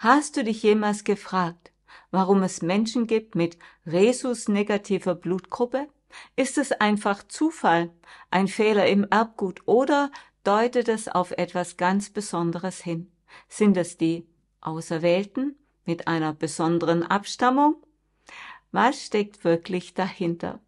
Hast du dich jemals gefragt, warum es Menschen gibt mit Rhesus negativer Blutgruppe? Ist es einfach Zufall, ein Fehler im Erbgut oder deutet es auf etwas ganz Besonderes hin? Sind es die Auserwählten mit einer besonderen Abstammung? Was steckt wirklich dahinter?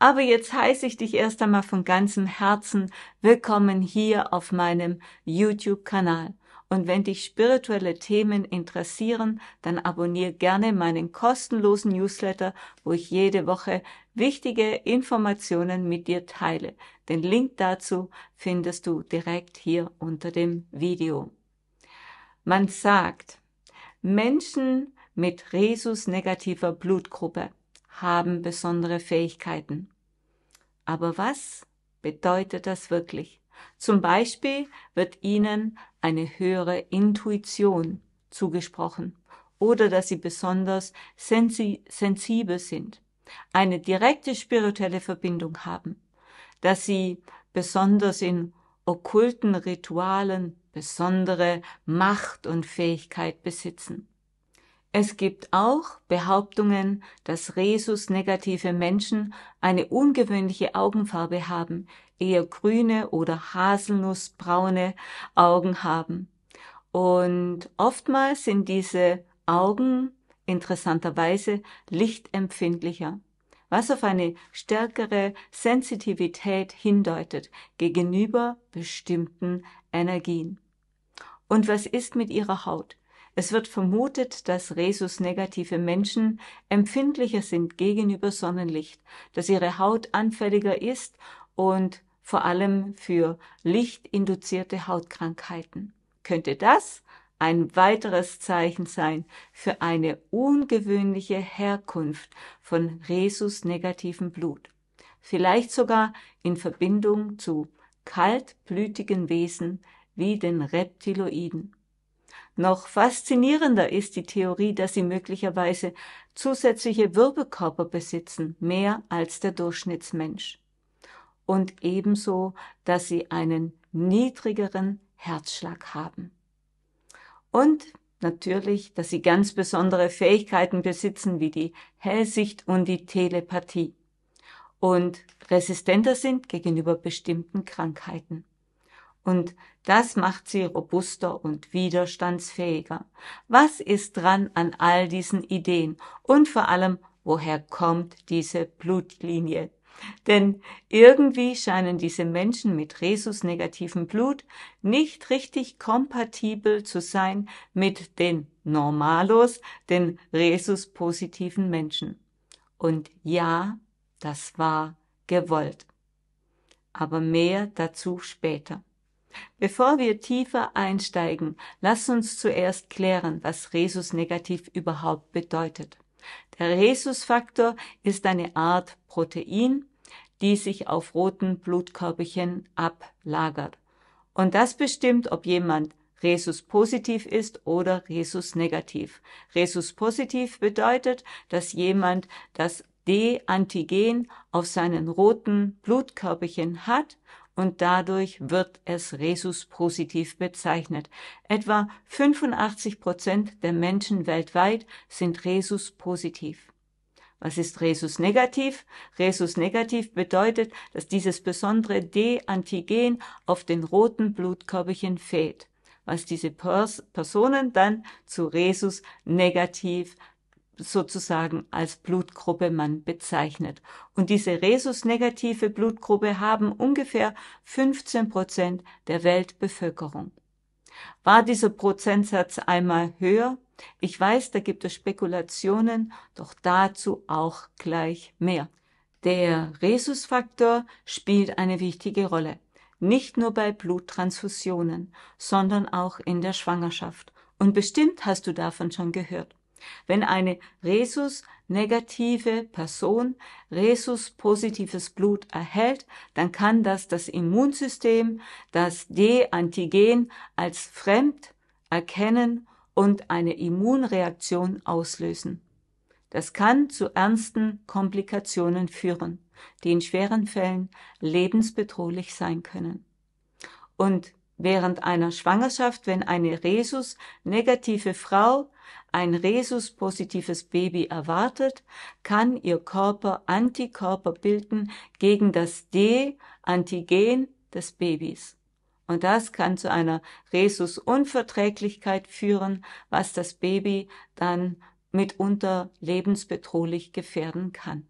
Aber jetzt heiße ich dich erst einmal von ganzem Herzen willkommen hier auf meinem YouTube-Kanal. Und wenn dich spirituelle Themen interessieren, dann abonniere gerne meinen kostenlosen Newsletter, wo ich jede Woche wichtige Informationen mit dir teile. Den Link dazu findest du direkt hier unter dem Video. Man sagt, Menschen mit Rhesus negativer Blutgruppe haben besondere Fähigkeiten. Aber was bedeutet das wirklich? Zum Beispiel wird ihnen eine höhere Intuition zugesprochen oder dass sie besonders sensi sensibel sind, eine direkte spirituelle Verbindung haben, dass sie besonders in okkulten Ritualen besondere Macht und Fähigkeit besitzen. Es gibt auch Behauptungen, dass Rhesus-negative Menschen eine ungewöhnliche Augenfarbe haben, eher grüne oder haselnussbraune Augen haben. Und oftmals sind diese Augen interessanterweise lichtempfindlicher, was auf eine stärkere Sensitivität hindeutet gegenüber bestimmten Energien. Und was ist mit ihrer Haut? Es wird vermutet, dass Rhesus-negative Menschen empfindlicher sind gegenüber Sonnenlicht, dass ihre Haut anfälliger ist und vor allem für lichtinduzierte Hautkrankheiten. Könnte das ein weiteres Zeichen sein für eine ungewöhnliche Herkunft von Rhesus-negativem Blut? Vielleicht sogar in Verbindung zu kaltblütigen Wesen wie den Reptiloiden. Noch faszinierender ist die Theorie, dass sie möglicherweise zusätzliche Wirbelkörper besitzen, mehr als der Durchschnittsmensch. Und ebenso, dass sie einen niedrigeren Herzschlag haben. Und natürlich, dass sie ganz besondere Fähigkeiten besitzen wie die Hellsicht und die Telepathie und resistenter sind gegenüber bestimmten Krankheiten. Und das macht sie robuster und widerstandsfähiger. Was ist dran an all diesen Ideen? Und vor allem, woher kommt diese Blutlinie? Denn irgendwie scheinen diese Menschen mit rhesus negativem Blut nicht richtig kompatibel zu sein mit den Normalos, den Rhesus-positiven Menschen. Und ja, das war gewollt. Aber mehr dazu später. Bevor wir tiefer einsteigen, lass uns zuerst klären, was Rhesus-Negativ überhaupt bedeutet. Der rhesus ist eine Art Protein, die sich auf roten Blutkörperchen ablagert. Und das bestimmt, ob jemand Rhesus positiv ist oder Rhesus negativ. Rhesus positiv bedeutet, dass jemand das D-Antigen auf seinen roten Blutkörperchen hat und dadurch wird es Rhesus-positiv bezeichnet. Etwa 85 Prozent der Menschen weltweit sind Rhesus-positiv. Was ist Rhesus-negativ? Rhesus-negativ bedeutet, dass dieses besondere D-Antigen auf den roten Blutkörperchen fehlt was diese Pers Personen dann zu Rhesus negativ sozusagen als Blutgruppe man bezeichnet. Und diese Rhesus-negative Blutgruppe haben ungefähr 15 Prozent der Weltbevölkerung. War dieser Prozentsatz einmal höher? Ich weiß, da gibt es Spekulationen, doch dazu auch gleich mehr. Der Rhesusfaktor spielt eine wichtige Rolle, nicht nur bei Bluttransfusionen, sondern auch in der Schwangerschaft. Und bestimmt hast du davon schon gehört. Wenn eine Rhesus-negative Person Rhesus-positives Blut erhält, dann kann das das Immunsystem das D-Antigen als fremd erkennen und eine Immunreaktion auslösen. Das kann zu ernsten Komplikationen führen, die in schweren Fällen lebensbedrohlich sein können. Und während einer Schwangerschaft, wenn eine Rhesus negative Frau ein resus-positives Baby erwartet, kann ihr Körper Antikörper bilden gegen das D-Antigen des Babys. Und das kann zu einer Resus-Unverträglichkeit führen, was das Baby dann mitunter lebensbedrohlich gefährden kann.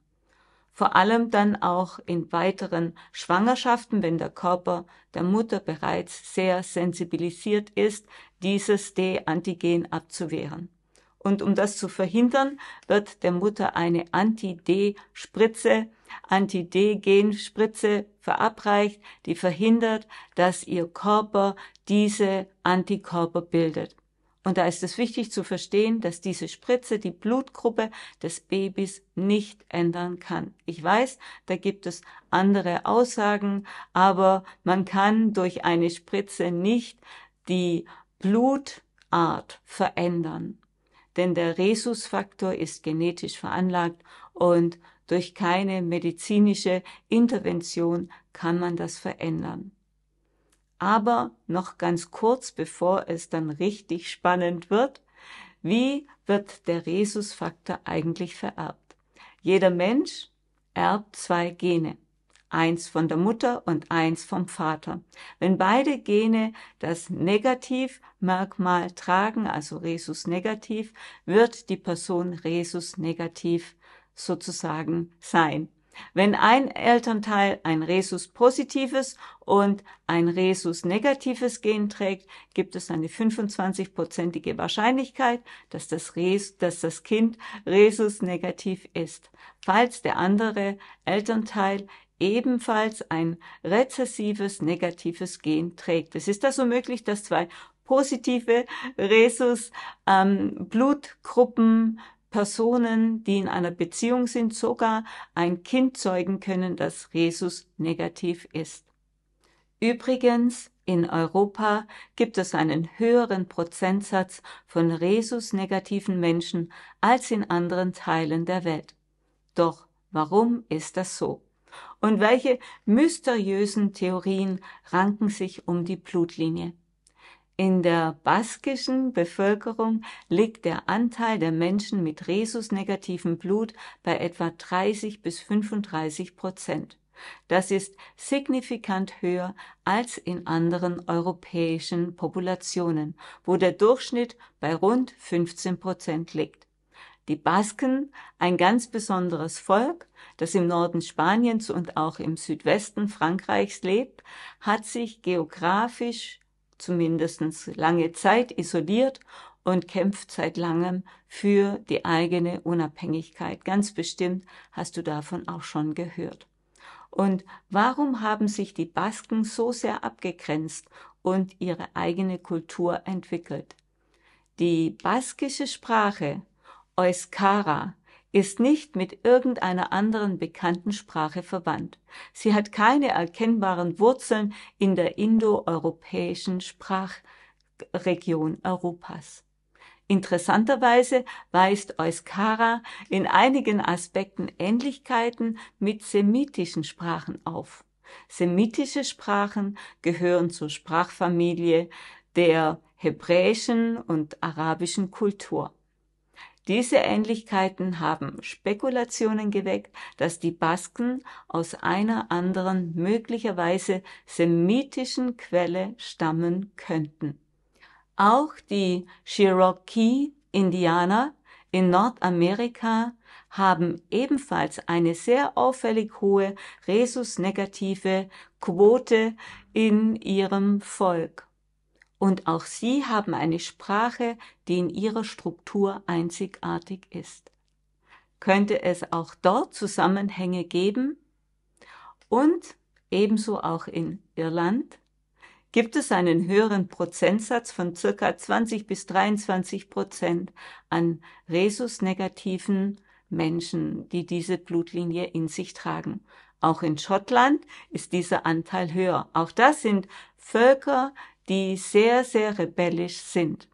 Vor allem dann auch in weiteren Schwangerschaften, wenn der Körper der Mutter bereits sehr sensibilisiert ist, dieses D-Antigen abzuwehren. Und um das zu verhindern, wird der Mutter eine Anti-D-Spritze, d genspritze verabreicht, die verhindert, dass ihr Körper diese Antikörper bildet. Und da ist es wichtig zu verstehen, dass diese Spritze die Blutgruppe des Babys nicht ändern kann. Ich weiß, da gibt es andere Aussagen, aber man kann durch eine Spritze nicht die Blutart verändern denn der Rhesusfaktor ist genetisch veranlagt und durch keine medizinische Intervention kann man das verändern. Aber noch ganz kurz, bevor es dann richtig spannend wird, wie wird der Rhesusfaktor eigentlich vererbt? Jeder Mensch erbt zwei Gene eins von der Mutter und eins vom Vater. Wenn beide Gene das Negativmerkmal tragen, also Rhesus negativ, wird die Person Rhesus negativ sozusagen sein. Wenn ein Elternteil ein Rhesus positives und ein Rhesus negatives Gen trägt, gibt es eine 25-prozentige Wahrscheinlichkeit, dass das, Res, dass das Kind Rhesus negativ ist. Falls der andere Elternteil ebenfalls ein rezessives negatives Gen trägt. Es ist also möglich, dass zwei positive Resus ähm, Blutgruppen Personen, die in einer Beziehung sind, sogar ein Kind zeugen können, das Rhesus negativ ist. Übrigens, in Europa gibt es einen höheren Prozentsatz von rhesus negativen Menschen als in anderen Teilen der Welt. Doch warum ist das so? und welche mysteriösen Theorien ranken sich um die Blutlinie. In der baskischen Bevölkerung liegt der Anteil der Menschen mit rhesus Blut bei etwa 30 bis 35 Prozent. Das ist signifikant höher als in anderen europäischen Populationen, wo der Durchschnitt bei rund 15 Prozent liegt. Die Basken, ein ganz besonderes Volk, das im Norden Spaniens und auch im Südwesten Frankreichs lebt, hat sich geografisch zumindest lange Zeit isoliert und kämpft seit langem für die eigene Unabhängigkeit. Ganz bestimmt hast du davon auch schon gehört. Und warum haben sich die Basken so sehr abgegrenzt und ihre eigene Kultur entwickelt? Die baskische Sprache Euskara ist nicht mit irgendeiner anderen bekannten Sprache verwandt. Sie hat keine erkennbaren Wurzeln in der indoeuropäischen Sprachregion Europas. Interessanterweise weist Euskara in einigen Aspekten Ähnlichkeiten mit semitischen Sprachen auf. Semitische Sprachen gehören zur Sprachfamilie der hebräischen und arabischen Kultur diese Ähnlichkeiten haben Spekulationen geweckt, dass die Basken aus einer anderen, möglicherweise semitischen Quelle stammen könnten. Auch die Cherokee-Indianer in Nordamerika haben ebenfalls eine sehr auffällig hohe Rhesus-negative Quote in ihrem Volk und auch sie haben eine Sprache, die in ihrer Struktur einzigartig ist. Könnte es auch dort Zusammenhänge geben? Und ebenso auch in Irland gibt es einen höheren Prozentsatz von circa 20 bis 23 Prozent an rhesusnegativen Menschen, die diese Blutlinie in sich tragen. Auch in Schottland ist dieser Anteil höher. Auch das sind Völker, die sehr, sehr rebellisch sind.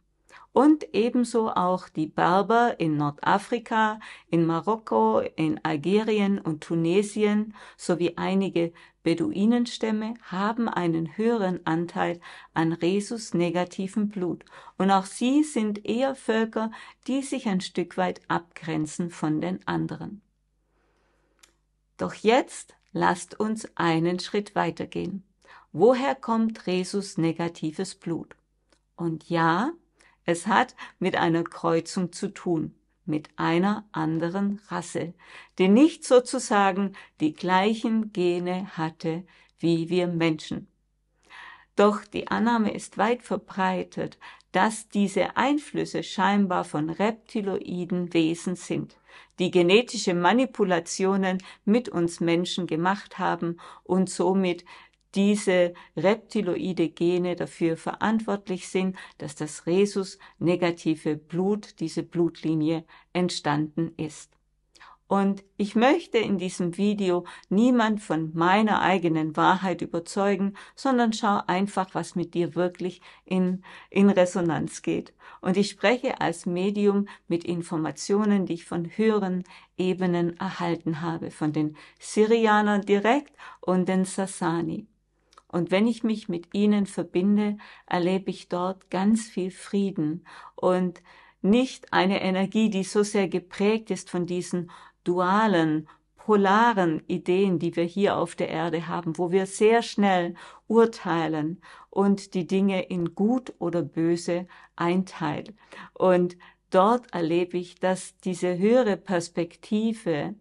Und ebenso auch die Berber in Nordafrika, in Marokko, in Algerien und Tunesien sowie einige Beduinenstämme haben einen höheren Anteil an Resus negativen Blut und auch sie sind eher Völker, die sich ein Stück weit abgrenzen von den anderen. Doch jetzt lasst uns einen Schritt weitergehen woher kommt Resus negatives Blut? Und ja, es hat mit einer Kreuzung zu tun, mit einer anderen Rasse, die nicht sozusagen die gleichen Gene hatte wie wir Menschen. Doch die Annahme ist weit verbreitet, dass diese Einflüsse scheinbar von reptiloiden Wesen sind, die genetische Manipulationen mit uns Menschen gemacht haben und somit diese reptiloide Gene dafür verantwortlich sind, dass das Rhesus-negative Blut, diese Blutlinie entstanden ist. Und ich möchte in diesem Video niemand von meiner eigenen Wahrheit überzeugen, sondern schau einfach, was mit dir wirklich in, in Resonanz geht. Und ich spreche als Medium mit Informationen, die ich von höheren Ebenen erhalten habe, von den Syrianern direkt und den Sassani. Und wenn ich mich mit ihnen verbinde, erlebe ich dort ganz viel Frieden und nicht eine Energie, die so sehr geprägt ist von diesen dualen, polaren Ideen, die wir hier auf der Erde haben, wo wir sehr schnell urteilen und die Dinge in gut oder böse einteilen. Und dort erlebe ich, dass diese höhere Perspektive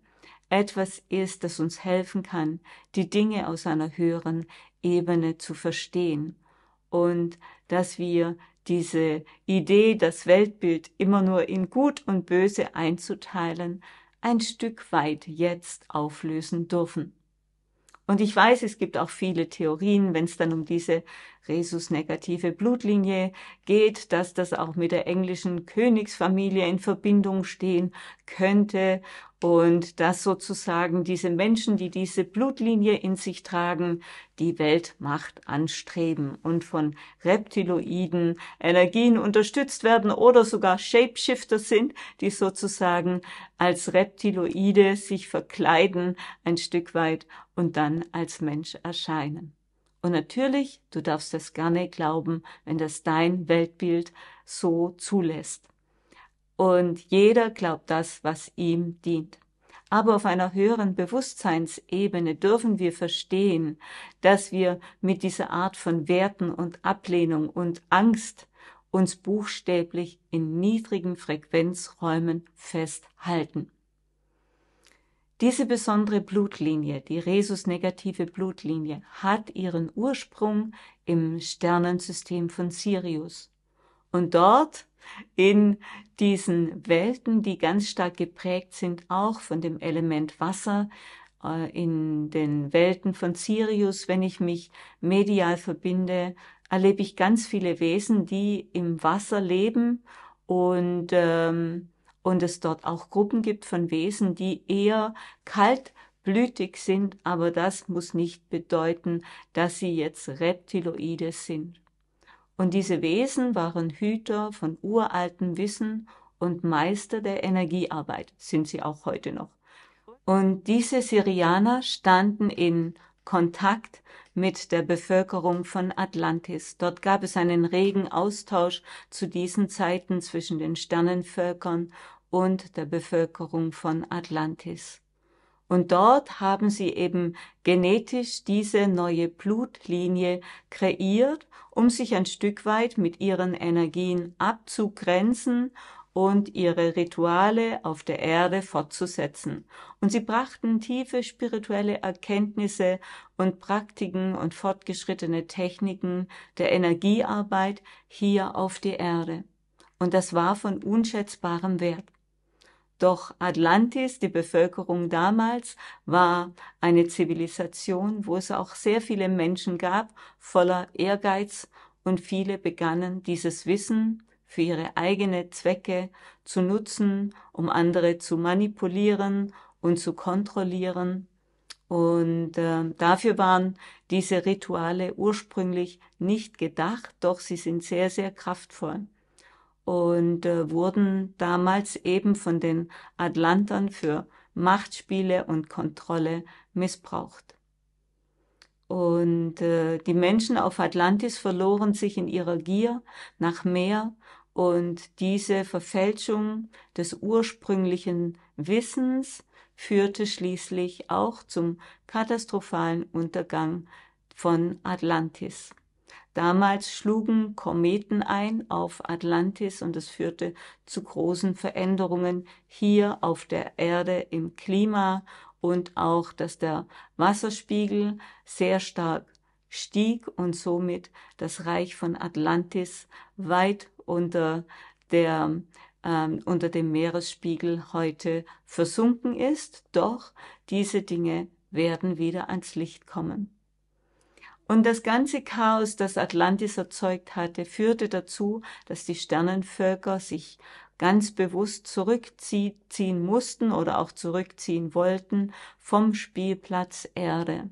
etwas ist, das uns helfen kann, die Dinge aus einer höheren Ebene zu verstehen und dass wir diese Idee, das Weltbild immer nur in Gut und Böse einzuteilen, ein Stück weit jetzt auflösen dürfen. Und ich weiß, es gibt auch viele Theorien, wenn es dann um diese resus negative Blutlinie geht, dass das auch mit der englischen Königsfamilie in Verbindung stehen könnte und dass sozusagen diese Menschen, die diese Blutlinie in sich tragen, die Weltmacht anstreben und von reptiloiden Energien unterstützt werden oder sogar Shapeshifter sind, die sozusagen als Reptiloide sich verkleiden ein Stück weit und dann als Mensch erscheinen. Und natürlich, du darfst es gerne glauben, wenn das dein Weltbild so zulässt. Und jeder glaubt das, was ihm dient. Aber auf einer höheren Bewusstseinsebene dürfen wir verstehen, dass wir mit dieser Art von Werten und Ablehnung und Angst uns buchstäblich in niedrigen Frequenzräumen festhalten. Diese besondere Blutlinie, die Rhesus-negative Blutlinie, hat ihren Ursprung im Sternensystem von Sirius. Und dort in diesen Welten, die ganz stark geprägt sind, auch von dem Element Wasser, äh, in den Welten von Sirius, wenn ich mich medial verbinde, erlebe ich ganz viele Wesen, die im Wasser leben und ähm, und es dort auch Gruppen gibt von Wesen, die eher kaltblütig sind, aber das muss nicht bedeuten, dass sie jetzt Reptiloide sind. Und diese Wesen waren Hüter von uraltem Wissen und Meister der Energiearbeit, sind sie auch heute noch. Und diese Syrianer standen in Kontakt mit der Bevölkerung von Atlantis. Dort gab es einen regen Austausch zu diesen Zeiten zwischen den Sternenvölkern und der Bevölkerung von Atlantis. Und dort haben sie eben genetisch diese neue Blutlinie kreiert, um sich ein Stück weit mit ihren Energien abzugrenzen und ihre Rituale auf der Erde fortzusetzen. Und sie brachten tiefe spirituelle Erkenntnisse und Praktiken und fortgeschrittene Techniken der Energiearbeit hier auf die Erde. Und das war von unschätzbarem Wert. Doch Atlantis, die Bevölkerung damals, war eine Zivilisation, wo es auch sehr viele Menschen gab, voller Ehrgeiz, und viele begannen dieses Wissen für ihre eigene Zwecke zu nutzen, um andere zu manipulieren und zu kontrollieren. Und äh, dafür waren diese Rituale ursprünglich nicht gedacht, doch sie sind sehr, sehr kraftvoll und äh, wurden damals eben von den Atlantern für Machtspiele und Kontrolle missbraucht. Und äh, die Menschen auf Atlantis verloren sich in ihrer Gier nach mehr und diese Verfälschung des ursprünglichen Wissens führte schließlich auch zum katastrophalen Untergang von Atlantis. Damals schlugen Kometen ein auf Atlantis und es führte zu großen Veränderungen hier auf der Erde im Klima und auch, dass der Wasserspiegel sehr stark stieg und somit das Reich von Atlantis weit unter der ähm, unter dem Meeresspiegel heute versunken ist, doch diese Dinge werden wieder ans Licht kommen. Und das ganze Chaos, das Atlantis erzeugt hatte, führte dazu, dass die Sternenvölker sich ganz bewusst zurückziehen mussten oder auch zurückziehen wollten vom Spielplatz Erde.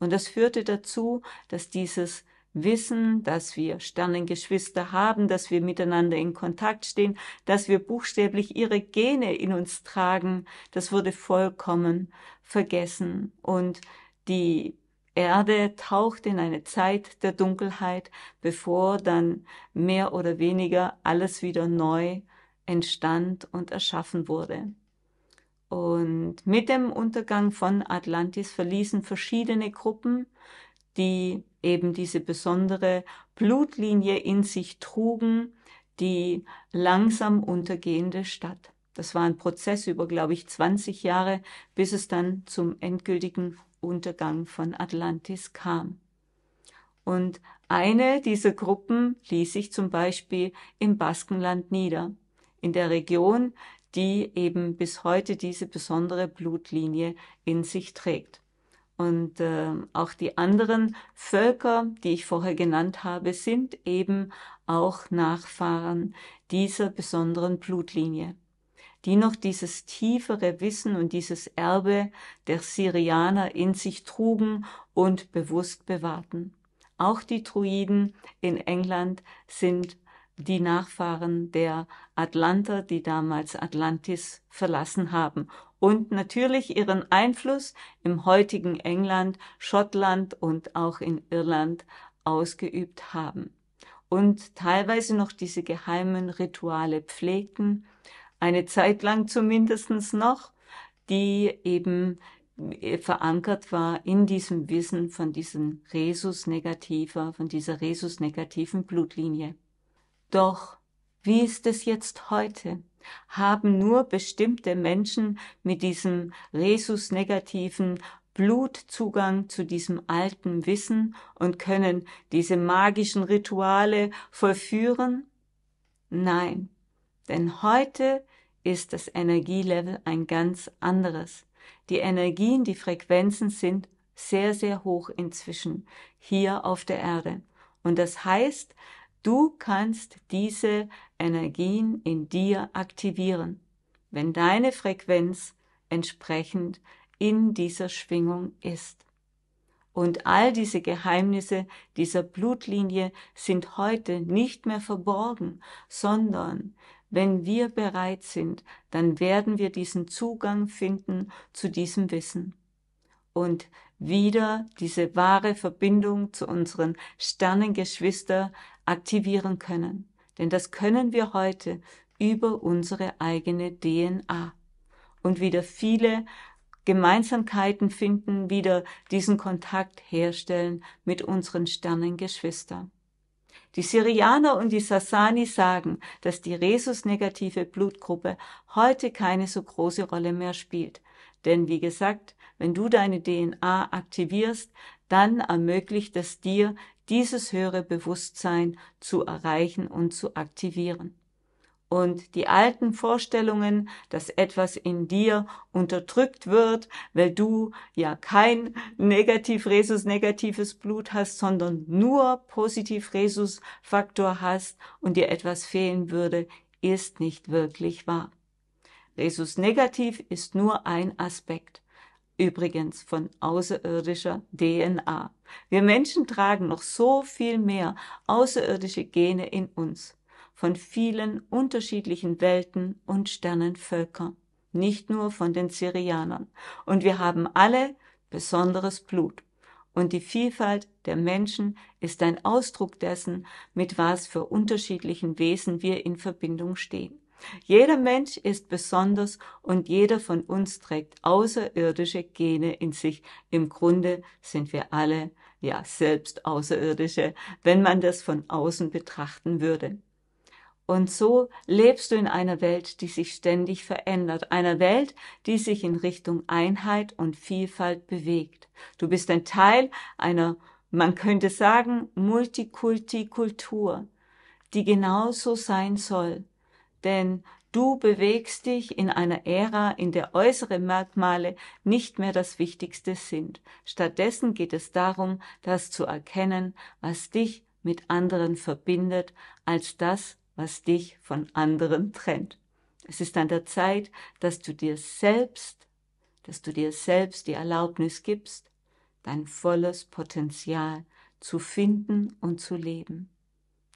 Und das führte dazu, dass dieses Wissen, dass wir Sternengeschwister haben, dass wir miteinander in Kontakt stehen, dass wir buchstäblich ihre Gene in uns tragen, das wurde vollkommen vergessen. Und die Erde taucht in eine Zeit der Dunkelheit, bevor dann mehr oder weniger alles wieder neu entstand und erschaffen wurde. Und mit dem Untergang von Atlantis verließen verschiedene Gruppen, die eben diese besondere Blutlinie in sich trugen, die langsam untergehende Stadt. Das war ein Prozess über, glaube ich, 20 Jahre, bis es dann zum endgültigen Untergang von Atlantis kam. Und eine dieser Gruppen ließ sich zum Beispiel im Baskenland nieder, in der Region, die eben bis heute diese besondere Blutlinie in sich trägt. Und äh, auch die anderen Völker, die ich vorher genannt habe, sind eben auch Nachfahren dieser besonderen Blutlinie die noch dieses tiefere Wissen und dieses Erbe der Syrianer in sich trugen und bewusst bewahrten. Auch die Druiden in England sind die Nachfahren der Atlanter, die damals Atlantis verlassen haben und natürlich ihren Einfluss im heutigen England, Schottland und auch in Irland ausgeübt haben und teilweise noch diese geheimen Rituale pflegten eine Zeit lang zumindestens noch, die eben äh, verankert war in diesem Wissen von diesem Resus-negativer, von dieser Resus-negativen Blutlinie. Doch wie ist es jetzt heute? Haben nur bestimmte Menschen mit diesem Resus-negativen Blutzugang zu diesem alten Wissen und können diese magischen Rituale vollführen? Nein, denn heute ist das Energielevel ein ganz anderes. Die Energien, die Frequenzen sind sehr, sehr hoch inzwischen hier auf der Erde. Und das heißt, du kannst diese Energien in dir aktivieren, wenn deine Frequenz entsprechend in dieser Schwingung ist. Und all diese Geheimnisse dieser Blutlinie sind heute nicht mehr verborgen, sondern wenn wir bereit sind, dann werden wir diesen Zugang finden zu diesem Wissen und wieder diese wahre Verbindung zu unseren Sternengeschwister aktivieren können. Denn das können wir heute über unsere eigene DNA und wieder viele Gemeinsamkeiten finden, wieder diesen Kontakt herstellen mit unseren Sternengeschwistern. Die Syrianer und die Sassani sagen, dass die rhesus Blutgruppe heute keine so große Rolle mehr spielt. Denn wie gesagt, wenn du deine DNA aktivierst, dann ermöglicht es dir, dieses höhere Bewusstsein zu erreichen und zu aktivieren und die alten Vorstellungen, dass etwas in dir unterdrückt wird, weil du ja kein negativ Resus negatives Blut hast, sondern nur positiv Resus Faktor hast und dir etwas fehlen würde, ist nicht wirklich wahr. Resus negativ ist nur ein Aspekt. Übrigens von außerirdischer DNA. Wir Menschen tragen noch so viel mehr außerirdische Gene in uns von vielen unterschiedlichen Welten und Sternenvölkern, nicht nur von den Syrianern. Und wir haben alle besonderes Blut. Und die Vielfalt der Menschen ist ein Ausdruck dessen, mit was für unterschiedlichen Wesen wir in Verbindung stehen. Jeder Mensch ist besonders und jeder von uns trägt außerirdische Gene in sich. Im Grunde sind wir alle ja selbst außerirdische, wenn man das von außen betrachten würde. Und so lebst du in einer Welt, die sich ständig verändert, einer Welt, die sich in Richtung Einheit und Vielfalt bewegt. Du bist ein Teil einer, man könnte sagen, Multikulti-Kultur, die genauso sein soll. Denn du bewegst dich in einer Ära, in der äußere Merkmale nicht mehr das Wichtigste sind. Stattdessen geht es darum, das zu erkennen, was dich mit anderen verbindet, als das, was dich von anderen trennt. Es ist an der Zeit, dass du dir selbst, dass du dir selbst die Erlaubnis gibst, dein volles Potenzial zu finden und zu leben.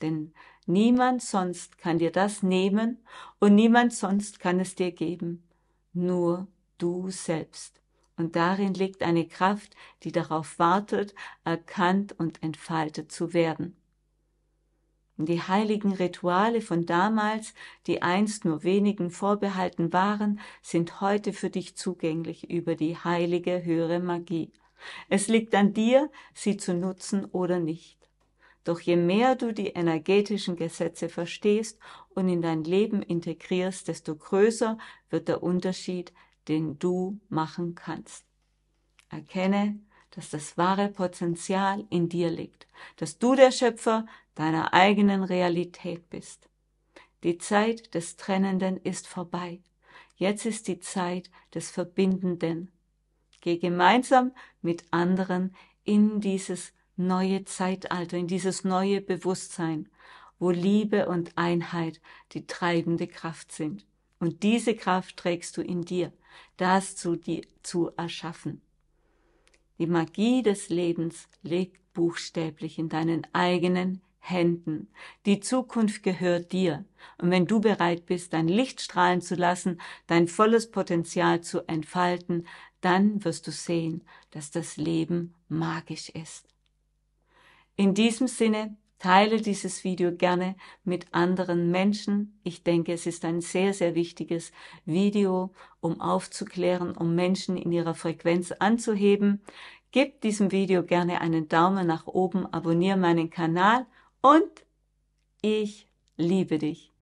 Denn niemand sonst kann dir das nehmen und niemand sonst kann es dir geben, nur du selbst. Und darin liegt eine Kraft, die darauf wartet, erkannt und entfaltet zu werden. Die heiligen Rituale von damals, die einst nur wenigen vorbehalten waren, sind heute für dich zugänglich über die heilige höhere Magie. Es liegt an dir, sie zu nutzen oder nicht. Doch je mehr du die energetischen Gesetze verstehst und in dein Leben integrierst, desto größer wird der Unterschied, den du machen kannst. Erkenne, dass das wahre Potenzial in dir liegt, dass du der Schöpfer deiner eigenen Realität bist. Die Zeit des Trennenden ist vorbei. Jetzt ist die Zeit des Verbindenden. Geh gemeinsam mit anderen in dieses neue Zeitalter, in dieses neue Bewusstsein, wo Liebe und Einheit die treibende Kraft sind. Und diese Kraft trägst du in dir, das zu dir zu erschaffen. Die Magie des Lebens liegt buchstäblich in deinen eigenen Händen. Die Zukunft gehört dir. Und wenn du bereit bist, dein Licht strahlen zu lassen, dein volles Potenzial zu entfalten, dann wirst du sehen, dass das Leben magisch ist. In diesem Sinne, teile dieses Video gerne mit anderen Menschen. Ich denke, es ist ein sehr, sehr wichtiges Video, um aufzuklären, um Menschen in ihrer Frequenz anzuheben. Gib diesem Video gerne einen Daumen nach oben, abonniere meinen Kanal und ich liebe dich.